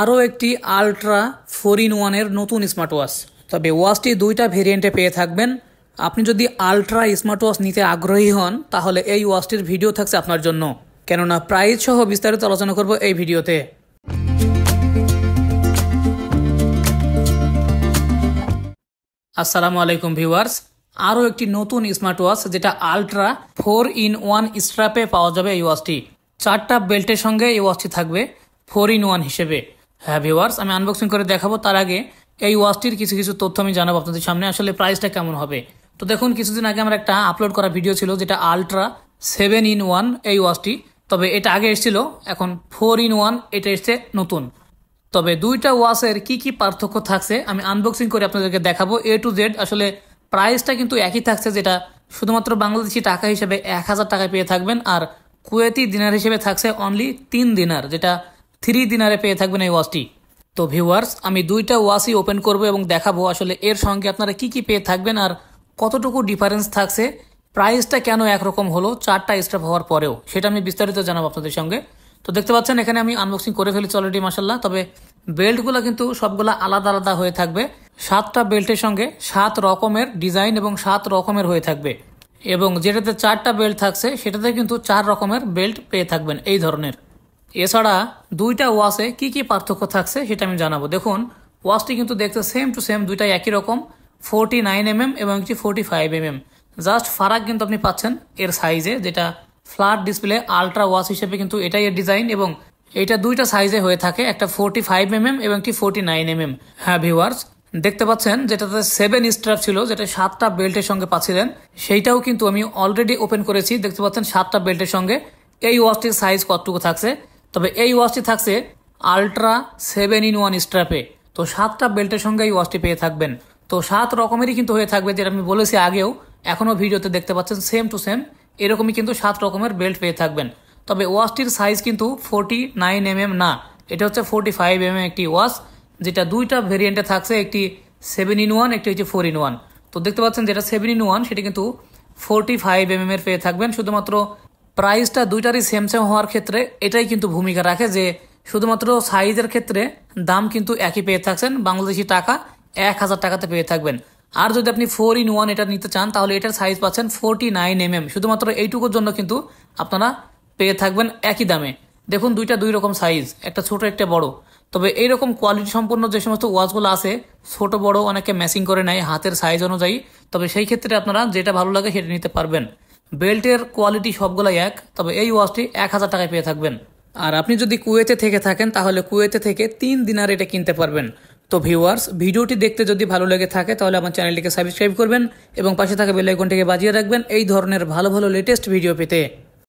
আরও একটি ultra four in ওয়ানের নতুন স্মার্ট ওয়াচ তবে ওয়াচটি দুইটা ভেরিয়েন্টে পেয়ে থাকবেন আপনি যদি আলট্রা স্মার্ট ওয়াচ নিতে আগ্রহী হন তাহলে এই ওয়াচটির ভিডিও থাকছে আপনার জন্য কেননা প্রাইজ সহ বিস্তারিত আলোচনা করব এই ভিডিওতে আসসালামু আলাইকুম ভিউয়ার্স আরও একটি নতুন স্মার্ট ওয়াচ যেটা আলট্রা ফোর ইন ওয়ান স্ট্রাপে পাওয়া যাবে এই ওয়াচটি চারটা বেল্টের সঙ্গে এই ওয়াচটি থাকবে ফোর ইন ওয়ান হিসেবে হ্যাঁ ভিওয়ার্স আমি আনবক্সিং করে দেখাবো তার আগে এই ওয়াচটির কিছু কিছু তথ্য আমি জানাবো আপনাদের সামনে আসলে প্রাইসটা কেমন হবে তো দেখুন কিছুদিন আগে আমার একটা আপলোড করা ভিডিও ছিল যেটা আলট্রা সেভেন ইন ওয়ান এই ওয়াচটি তবে এটা আগে এসেছিল এখন ফোর ইন ওয়ান এটা এসছে নতুন তবে দুইটা ওয়াচের কি কি পার্থক্য থাকছে আমি আনবক্সিং করে আপনাদেরকে দেখাবো এ টু জেড আসলে প্রাইসটা কিন্তু একই থাকছে যেটা শুধুমাত্র বাংলাদেশি টাকা হিসেবে এক হাজার টাকা পেয়ে থাকবেন আর কুয়েতি দিনার হিসেবে থাকছে অনলি তিন দিনার যেটা থ্রি দিনারে পেয়ে থাকবেন এই ওয়াচটি তো ভিউয়ার্স আমি দুইটা ওয়াচই ওপেন করব এবং দেখাবো আসলে এর সঙ্গে আপনারা কি কি পেয়ে থাকবেন আর কতটুকু ডিফারেন্স থাকছে প্রাইসটা কেন একরকম হলো চারটা স্টাফ হওয়ার পরেও সেটা আমি বিস্তারিত জানাবো আপনাদের সঙ্গে তো দেখতে পাচ্ছেন এখানে আমি আনবক্সিং করে ফেলেছি অলরেডি মাসাল্লাহ তবে বেল্টগুলো কিন্তু সবগুলো আলাদা আলাদা হয়ে থাকবে সাতটা বেল্টের সঙ্গে সাত রকমের ডিজাইন এবং সাত রকমের হয়ে থাকবে এবং যেটাতে চারটা বেল্ট থাকছে সেটাতে কিন্তু চার রকমের বেল্ট পেয়ে থাকবেন এই ধরনের এছাড়া দুইটা ওয়াশে কি কি পার্থক্য থাকছে সেটা আমি জানাবো দেখুন ওয়াশটি কিন্তু দেখতে সেম টু সেম দুইটাই একই রকম ফোরটি নাইন এমএম এবং একটি ফোরটি ফাইভ এমএম জাস্ট ফারাক কিন্তু আপনি পাচ্ছেন এর সাইজে যেটা ফ্ল্যাট ডিসপ্লে আলট্রা ওয়াশ হিসেবে কিন্তু এটাই এর ডিজাইন এবং এটা দুইটা সাইজে হয়ে থাকে একটা ফোরটি ফাইভ এমএম এবং একটি ফোরটি নাইন এমএম হ্যাঁ ভিউয়ার্স দেখতে পাচ্ছেন যেটাতে সেভেন স্ট্রাপ ছিল যেটা সাতটা বেল্টের সঙ্গে পাচ্ছিলেন সেইটাও কিন্তু আমি অলরেডি ওপেন করেছি দেখতে পাচ্ছেন সাতটা বেল্টের সঙ্গে এই ওয়াচটির সাইজ কতটুকু থাকছে তবে এই ওয়াচটি থাকছে আলট্রা সেভেন ইন ওয়ান স্ট্র্যাপে তো সাতটা বেল্টের সঙ্গে এই ওয়াচটি পেয়ে থাকবেন তো সাত রকমেরই কিন্তু হয়ে থাকবে যেটা আমি বলেছি আগেও এখনও ভিডিওতে দেখতে পাচ্ছেন সেম টু সেম এরকমই কিন্তু সাত রকমের বেল্ট পেয়ে থাকবেন তবে ওয়াচটির সাইজ কিন্তু ফোরটি নাইন এম না এটা হচ্ছে ফোরটি ফাইভ এম একটি ওয়াচ যেটা দুইটা ভেরিয়েন্টে থাকছে একটি সেভেন ইন ওয়ান একটি হচ্ছে ফোর ইন ওয়ান তো দেখতে পাচ্ছেন যেটা সেভেন ইন ওয়ান সেটা কিন্তু ফোরটি ফাইভ এম এর পেয়ে থাকবেন শুধুমাত্র প্রাইসটা দুইটারই সেম সেম হওয়ার ক্ষেত্রে এটাই কিন্তু ভূমিকা রাখে যে শুধুমাত্র সাইজের ক্ষেত্রে দাম কিন্তু একই পেয়ে থাকছেন বাংলাদেশি টাকা এক হাজার টাকাতে পেয়ে থাকবেন আর যদি আপনি ফোর ইন ওয়ান এটা নিতে চান তাহলে এটার সাইজ পাচ্ছেন ফোরটি নাইন এম এম শুধুমাত্র এইটুকুর জন্য কিন্তু আপনারা পেয়ে থাকবেন একই দামে দেখুন দুইটা দুই রকম সাইজ একটা ছোট একটা বড় তবে এইরকম কোয়ালিটি সম্পন্ন যে সমস্ত ওয়াচগুলো আছে ছোট বড় অনেকে ম্যাচিং করে নেয় হাতের সাইজ অনুযায়ী তবে সেই ক্ষেত্রে আপনারা যেটা ভালো লাগে সেটা নিতে পারবেন বেল্টের কোয়ালিটি সবগুলাই এক তবে এই ওয়াচটি এক হাজার টাকায় পেয়ে থাকবেন আর আপনি যদি কুয়েতে থেকে থাকেন তাহলে কুয়েতে থেকে তিন দিনার এটা কিনতে পারবেন তো ভিউয়ার্স ভিডিওটি দেখতে যদি ভালো লেগে থাকে তাহলে আমার চ্যানেলটিকে সাবস্ক্রাইব করবেন এবং পাশে থাকা বেলাইকনটিকে বাজিয়ে রাখবেন এই ধরনের ভালো ভালো লেটেস্ট ভিডিও পেতে